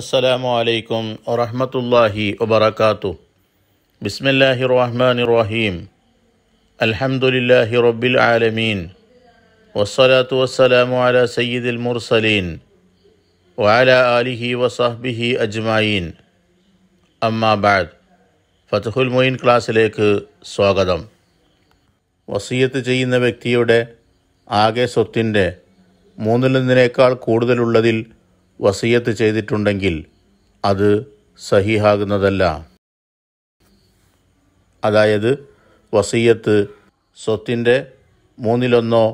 അസ്സലാമു അലൈക്കും വറഹമത്തല്ലാഹി വബർക്കാത്തു ബിസ്മില്ലാഹി റഹ്മാൻ റഹീം അൽഹംദുലില്ലാഹി റബ്ബിൽ ആലമീൻ വസ്സലാത്തു വസ്സലാമു അല സയ്യിദിൽ മുർസലീൻ വാല ആലിഹി വസഹ്ബിഹി അജ്മായീൻ അമ്മാബാദ് ഫതഹുൽ മൊയിൻ ക്ലാസ്സിലേക്ക് സ്വാഗതം വസീയത്ത് ചെയ്യുന്ന വ്യക്തിയുടെ ആകെ സ്വത്തിൻ്റെ മൂന്നിലൊന്നിനേക്കാൾ കൂടുതലുള്ളതിൽ വസീയത്ത് ചെയ്തിട്ടുണ്ടെങ്കിൽ അത് സഹിഹാകുന്നതല്ല അതായത് വസീയത്ത് സ്വത്തിൻ്റെ മൂന്നിലൊന്നോ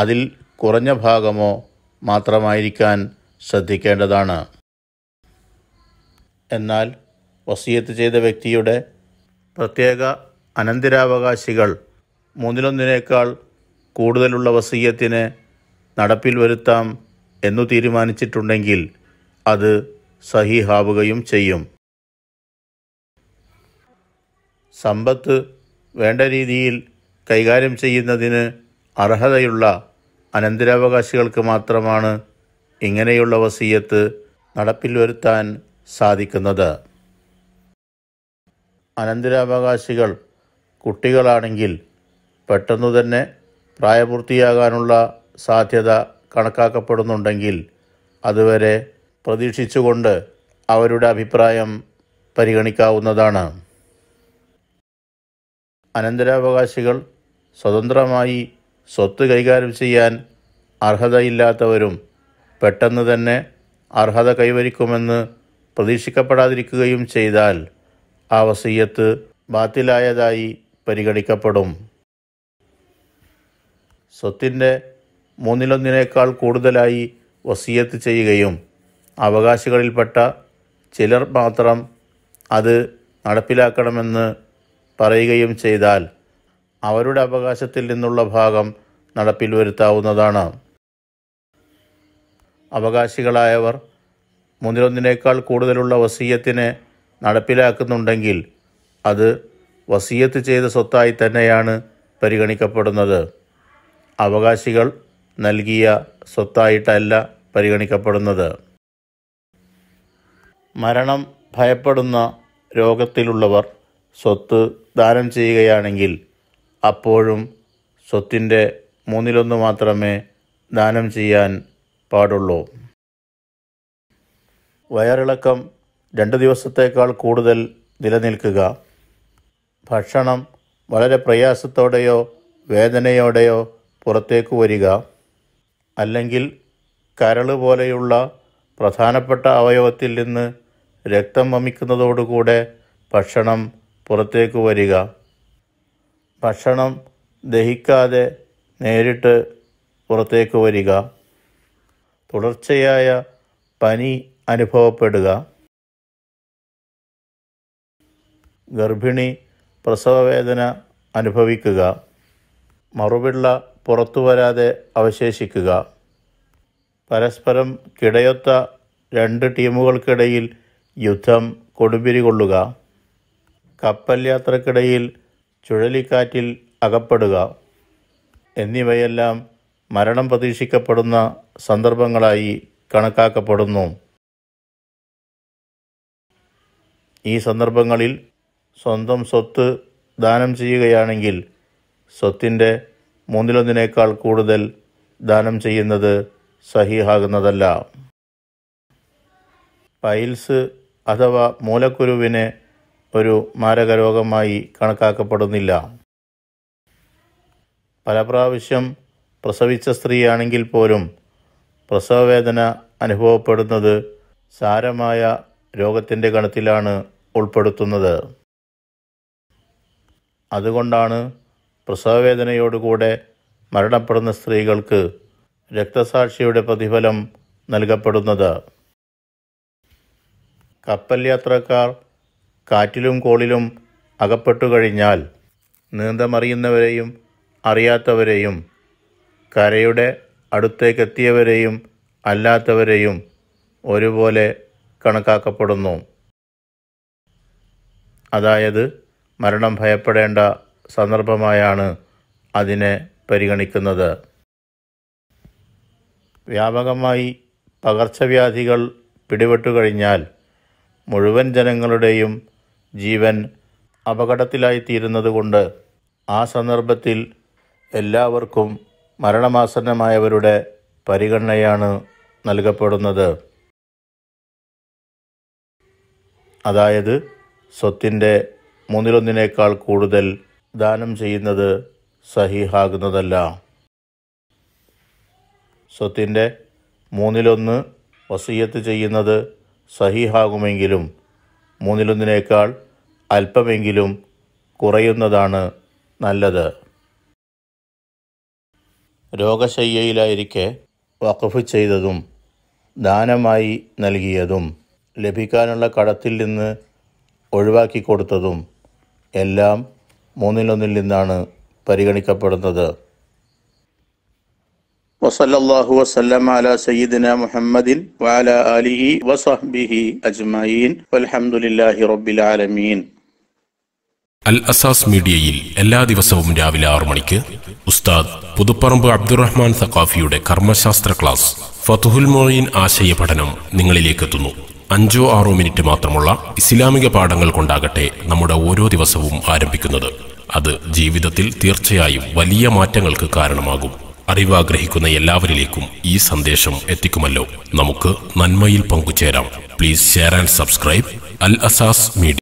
അതിൽ കുറഞ്ഞ ഭാഗമോ മാത്രമായിരിക്കാൻ ശ്രദ്ധിക്കേണ്ടതാണ് എന്നാൽ വസീയത്ത് ചെയ്ത വ്യക്തിയുടെ പ്രത്യേക അനന്തരാവകാശികൾ മൂന്നിലൊന്നിനേക്കാൾ കൂടുതലുള്ള വസീയത്തിന് നടപ്പിൽ വരുത്താം എന്നു തീരുമാനിച്ചിട്ടുണ്ടെങ്കിൽ അത് സഹിഹാവുകയും ചെയ്യും സമ്പത്ത് വേണ്ട രീതിയിൽ കൈകാര്യം ചെയ്യുന്നതിന് അർഹതയുള്ള അനന്തരാവകാശികൾക്ക് മാത്രമാണ് ഇങ്ങനെയുള്ള വസീയത്ത് നടപ്പിൽ വരുത്താൻ സാധിക്കുന്നത് അനന്തരാവകാശികൾ കുട്ടികളാണെങ്കിൽ പെട്ടെന്നു തന്നെ പ്രായപൂർത്തിയാകാനുള്ള സാധ്യത കണക്കാക്കപ്പെടുന്നുണ്ടെങ്കിൽ അതുവരെ പ്രതീക്ഷിച്ചുകൊണ്ട് അവരുടെ അഭിപ്രായം പരിഗണിക്കാവുന്നതാണ് അനന്തരാവകാശികൾ സ്വതന്ത്രമായി സ്വത്ത് കൈകാര്യം ചെയ്യാൻ അർഹതയില്ലാത്തവരും പെട്ടെന്ന് തന്നെ അർഹത കൈവരിക്കുമെന്ന് പ്രതീക്ഷിക്കപ്പെടാതിരിക്കുകയും ചെയ്താൽ ആ വസീയത്ത് ബാത്തിലായതായി പരിഗണിക്കപ്പെടും സ്വത്തിൻ്റെ മൂന്നിലൊന്നിനേക്കാൾ കൂടുതലായി വസീയത്ത് ചെയ്യുകയും അവകാശികളിൽപ്പെട്ട ചിലർ മാത്രം അത് നടപ്പിലാക്കണമെന്ന് പറയുകയും ചെയ്താൽ അവരുടെ അവകാശത്തിൽ നിന്നുള്ള ഭാഗം നടപ്പിൽ വരുത്താവുന്നതാണ് അവകാശികളായവർ മൂന്നിലൊന്നിനേക്കാൾ കൂടുതലുള്ള വസീയത്തിനെ നടപ്പിലാക്കുന്നുണ്ടെങ്കിൽ അത് വസീയത്ത് ചെയ്ത സ്വത്തായി തന്നെയാണ് പരിഗണിക്കപ്പെടുന്നത് അവകാശികൾ നൽകിയ സ്വത്തായിട്ടല്ല പരിഗണിക്കപ്പെടുന്നത് മരണം ഭയപ്പെടുന്ന രോഗത്തിലുള്ളവർ സ്വത്ത് ദാനം ചെയ്യുകയാണെങ്കിൽ അപ്പോഴും സ്വത്തിൻ്റെ മൂന്നിലൊന്ന് മാത്രമേ ദാനം ചെയ്യാൻ പാടുള്ളൂ വയറിളക്കം രണ്ട് ദിവസത്തേക്കാൾ കൂടുതൽ നിലനിൽക്കുക ഭക്ഷണം വളരെ പ്രയാസത്തോടെയോ വേദനയോടെയോ പുറത്തേക്ക് വരിക അല്ലെങ്കിൽ കരൾ പോലെയുള്ള പ്രധാനപ്പെട്ട അവയവത്തിൽ നിന്ന് രക്തം വമിക്കുന്നതോടുകൂടെ ഭക്ഷണം പുറത്തേക്ക് വരിക ഭക്ഷണം ദഹിക്കാതെ നേരിട്ട് പുറത്തേക്ക് വരിക തുടർച്ചയായ പനി അനുഭവപ്പെടുക ഗർഭിണി പ്രസവവേദന അനുഭവിക്കുക മറുപിള്ള പുറത്തു വരാതെ അവശേഷിക്കുക പരസ്പരം കിടയൊത്ത രണ്ട് ടീമുകൾക്കിടയിൽ യുദ്ധം കൊടുമ്പിരി കൊള്ളുക കപ്പൽ യാത്രക്കിടയിൽ ചുഴലിക്കാറ്റിൽ അകപ്പെടുക എന്നിവയെല്ലാം മരണം പ്രതീക്ഷിക്കപ്പെടുന്ന സന്ദർഭങ്ങളായി കണക്കാക്കപ്പെടുന്നു ഈ സന്ദർഭങ്ങളിൽ സ്വന്തം സ്വത്ത് ദാനം ചെയ്യുകയാണെങ്കിൽ സ്വത്തിൻ്റെ മൂന്നിലൊന്നിനേക്കാൾ കൂടുതൽ ദാനം ചെയ്യുന്നത് സഹിഹാകുന്നതല്ല പൈൽസ് അഥവാ മൂലക്കുരുവിന് ഒരു മാരകരോഗമായി കണക്കാക്കപ്പെടുന്നില്ല പല പ്രാവശ്യം പ്രസവിച്ച സ്ത്രീയാണെങ്കിൽ പോലും പ്രസവവേദന അനുഭവപ്പെടുന്നത് സാരമായ രോഗത്തിൻ്റെ ഗണത്തിലാണ് ഉൾപ്പെടുത്തുന്നത് അതുകൊണ്ടാണ് പ്രസവവേദനയോടുകൂടെ മരണപ്പെടുന്ന സ്ത്രീകൾക്ക് രക്തസാക്ഷിയുടെ പ്രതിഫലം നൽകപ്പെടുന്നത് കപ്പൽ യാത്രക്കാർ കാറ്റിലും കോളിലും അകപ്പെട്ടു കഴിഞ്ഞാൽ നീന്തമറിയുന്നവരെയും അറിയാത്തവരെയും കരയുടെ അടുത്തേക്കെത്തിയവരെയും അല്ലാത്തവരെയും ഒരുപോലെ കണക്കാക്കപ്പെടുന്നു അതായത് മരണം ഭയപ്പെടേണ്ട സന്ദർഭമായാണ് അതിനെ പരിഗണിക്കുന്നത് വ്യാപകമായി പകർച്ചവ്യാധികൾ പിടിപെട്ടുകഴിഞ്ഞാൽ മുഴുവൻ ജനങ്ങളുടെയും ജീവൻ അപകടത്തിലായിത്തീരുന്നതുകൊണ്ട് ആ സന്ദർഭത്തിൽ എല്ലാവർക്കും മരണമാസന്നമായവരുടെ പരിഗണനയാണ് നൽകപ്പെടുന്നത് അതായത് സ്വത്തിൻ്റെ മൂന്നിലൊന്നിനേക്കാൾ കൂടുതൽ ദാനം ചെയ്യുന്നത് സഹിഹാകുന്നതല്ല സ്വത്തിൻ്റെ മൂന്നിലൊന്ന് വസീയത്ത് ചെയ്യുന്നത് സഹിഹാകുമെങ്കിലും മൂന്നിലൊന്നിനേക്കാൾ അല്പമെങ്കിലും കുറയുന്നതാണ് നല്ലത് രോഗശയ്യയിലായിരിക്കെ വഖഫ് ചെയ്തതും ദാനമായി നൽകിയതും ലഭിക്കാനുള്ള കടത്തിൽ നിന്ന് ഒഴിവാക്കി കൊടുത്തതും എല്ലാം മൂന്നിലൊന്നിൽ നിന്നാണ് പരിഗണിക്കപ്പെടുന്നത് വസല്ലാഹു വസ്ലം അല സയ്യിദിന മുഹമ്മദിൻ വാല അലിഹി വസഹ്ബിഹി അജ്മീൻ അലഹമുല്ലാഹി റബ്ബിൽ ആലമീൻ അൽ അസാസ് മീഡിയയിൽ എല്ലാ ദിവസവും രാവിലെ ആറു മണിക്ക് ഉസ്താദ് പുതുപ്പറമ്പ് അബ്ദുറഹ്മാൻ സഖാഫിയുടെ കർമ്മശാസ്ത്ര ക്ലാസ് ഫതുഹുൽ മൊയ്യൻ ആശയ പഠനം നിങ്ങളിലേക്കെത്തുന്നു അഞ്ചോ ആറോ മിനിറ്റ് മാത്രമുള്ള ഇസ്ലാമിക പാഠങ്ങൾ കൊണ്ടാകട്ടെ നമ്മുടെ ഓരോ ദിവസവും ആരംഭിക്കുന്നത് അത് ജീവിതത്തിൽ തീർച്ചയായും വലിയ മാറ്റങ്ങൾക്ക് കാരണമാകും അറിവാഗ്രഹിക്കുന്ന എല്ലാവരിലേക്കും ഈ സന്ദേശം എത്തിക്കുമല്ലോ നമുക്ക് നന്മയിൽ പങ്കുചേരാം please share and subscribe Al Asas media